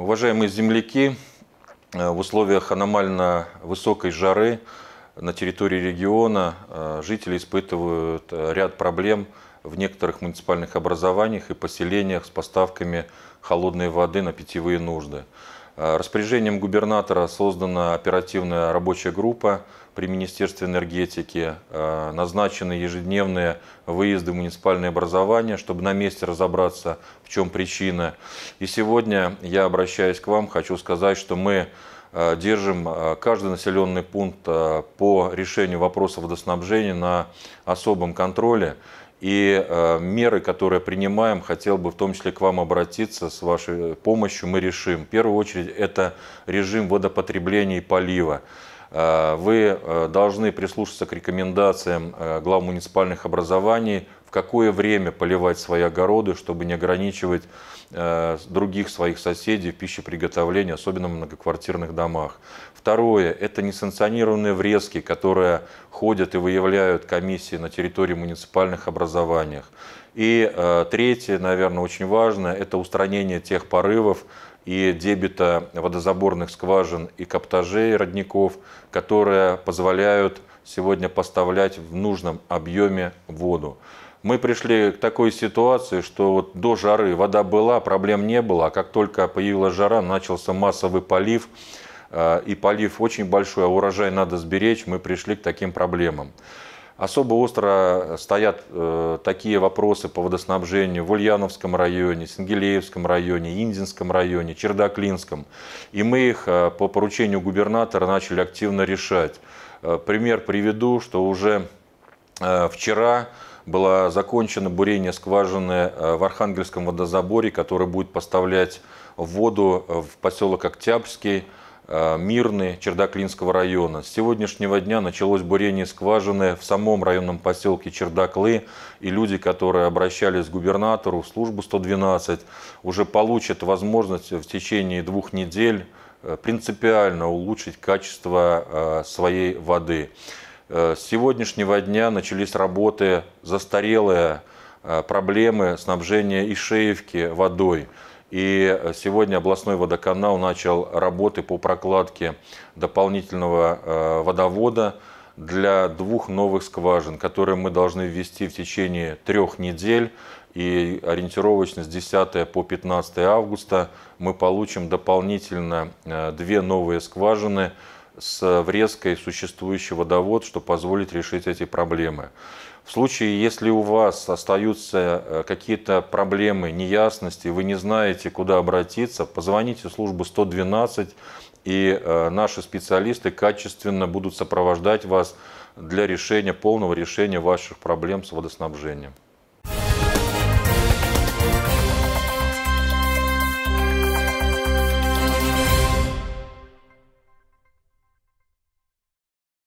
Уважаемые земляки, э, в условиях аномально высокой жары на территории региона э, жители испытывают э, ряд проблем в некоторых муниципальных образованиях и поселениях с поставками холодной воды на питьевые нужды. Э, распоряжением губернатора создана оперативная рабочая группа при Министерстве энергетики, э, назначены ежедневные выезды в муниципальные образования, чтобы на месте разобраться, в чем причина. И сегодня я обращаюсь к вам, хочу сказать, что мы э, держим каждый населенный пункт по решению вопросов водоснабжения на особом контроле. И э, меры, которые принимаем, хотел бы в том числе к вам обратиться с вашей помощью, мы решим. В первую очередь это режим водопотребления и полива. Э, вы э, должны прислушаться к рекомендациям э, глав муниципальных образований, в какое время поливать свои огороды, чтобы не ограничивать других своих соседей в пищеприготовлении, особенно в многоквартирных домах. Второе – это несанкционированные врезки, которые ходят и выявляют комиссии на территории муниципальных образованиях. И третье, наверное, очень важное – это устранение тех порывов, и дебита водозаборных скважин и коптажей родников, которые позволяют сегодня поставлять в нужном объеме воду. Мы пришли к такой ситуации, что вот до жары вода была, проблем не было, а как только появилась жара, начался массовый полив, э, и полив очень большой, а урожай надо сберечь, мы пришли к таким проблемам. Особо остро стоят э, такие вопросы по водоснабжению в Ульяновском районе, Сингелеевском районе, Индинском районе, Чердаклинском. И мы их э, по поручению губернатора начали активно решать. Э, пример приведу, что уже э, вчера было закончено бурение скважины э, в Архангельском водозаборе, который будет поставлять воду э, в поселок Октябрьский Э, Мирный Чердаклинского района. С сегодняшнего дня началось бурение скважины в самом районном поселке Чердаклы, и люди, которые обращались к губернатору в службу 112, уже получат возможность в течение двух недель э, принципиально улучшить качество э, своей воды. С сегодняшнего дня начались работы застарелые проблемы снабжения Ишеевки водой. И э, сегодня областной водоканал начал работы по прокладке дополнительного э, водовода для двух новых скважин, которые мы должны ввести в течение трех недель. И ориентировочно с 10 по 15 августа мы получим дополнительно э, две новые скважины – с врезкой в существующий водовод, что позволит решить эти проблемы. В случае, если у вас остаются э, какие-то проблемы, неясности, вы не знаете, куда обратиться, позвоните в службу 112, и э, наши специалисты качественно будут сопровождать вас для решения, полного решения ваших проблем с водоснабжением.